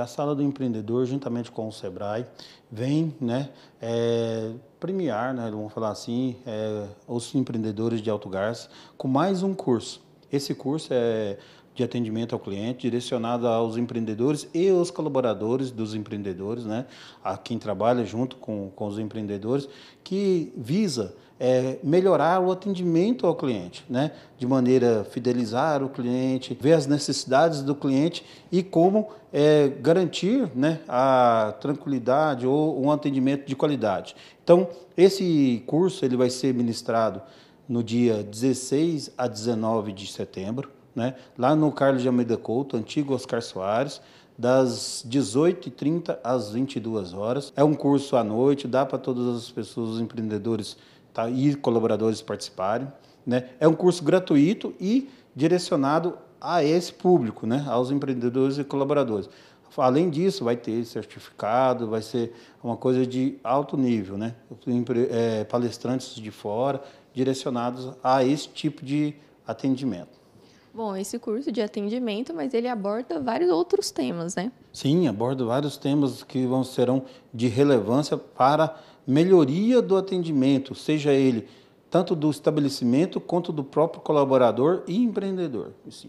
A Sala do Empreendedor, juntamente com o SEBRAE, vem né, é, premiar, né, vamos falar assim, é, os empreendedores de Alto Garça com mais um curso. Esse curso é de atendimento ao cliente, direcionada aos empreendedores e aos colaboradores dos empreendedores, né? a quem trabalha junto com, com os empreendedores, que visa é, melhorar o atendimento ao cliente, né? de maneira a fidelizar o cliente, ver as necessidades do cliente e como é, garantir né, a tranquilidade ou um atendimento de qualidade. Então, esse curso ele vai ser ministrado no dia 16 a 19 de setembro né? lá no Carlos de Almeida Couto, antigo Oscar Soares, das 18h30 às 22 horas. É um curso à noite, dá para todas as pessoas, os empreendedores tá, e colaboradores participarem. Né? É um curso gratuito e direcionado a esse público, né? aos empreendedores e colaboradores. Além disso, vai ter certificado, vai ser uma coisa de alto nível, né? É, palestrantes de fora direcionados a esse tipo de atendimento. Bom, esse curso de atendimento, mas ele aborda vários outros temas, né? Sim, aborda vários temas que vão serão de relevância para melhoria do atendimento, seja ele tanto do estabelecimento quanto do próprio colaborador e empreendedor. Sim.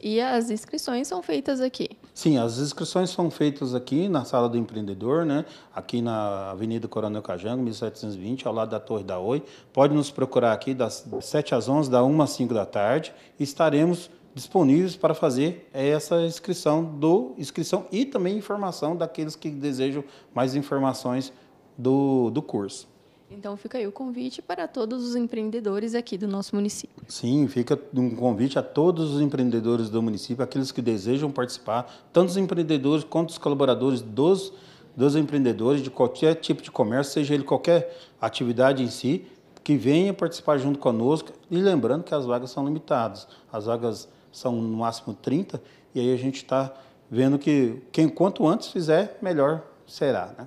E as inscrições são feitas aqui? Sim, as inscrições são feitas aqui na Sala do Empreendedor, né? aqui na Avenida Coronel Cajango, 1720, ao lado da Torre da Oi. Pode nos procurar aqui das 7 às 11, da 1 às 5 da tarde. Estaremos disponíveis para fazer essa inscrição do inscrição e também informação daqueles que desejam mais informações do, do curso. Então fica aí o convite para todos os empreendedores aqui do nosso município. Sim, fica um convite a todos os empreendedores do município, aqueles que desejam participar, tanto os empreendedores quanto os colaboradores dos, dos empreendedores de qualquer tipo de comércio, seja ele qualquer atividade em si, que venha participar junto conosco. E lembrando que as vagas são limitadas. As vagas são no máximo 30, e aí a gente está vendo que quem quanto antes fizer, melhor será. Né?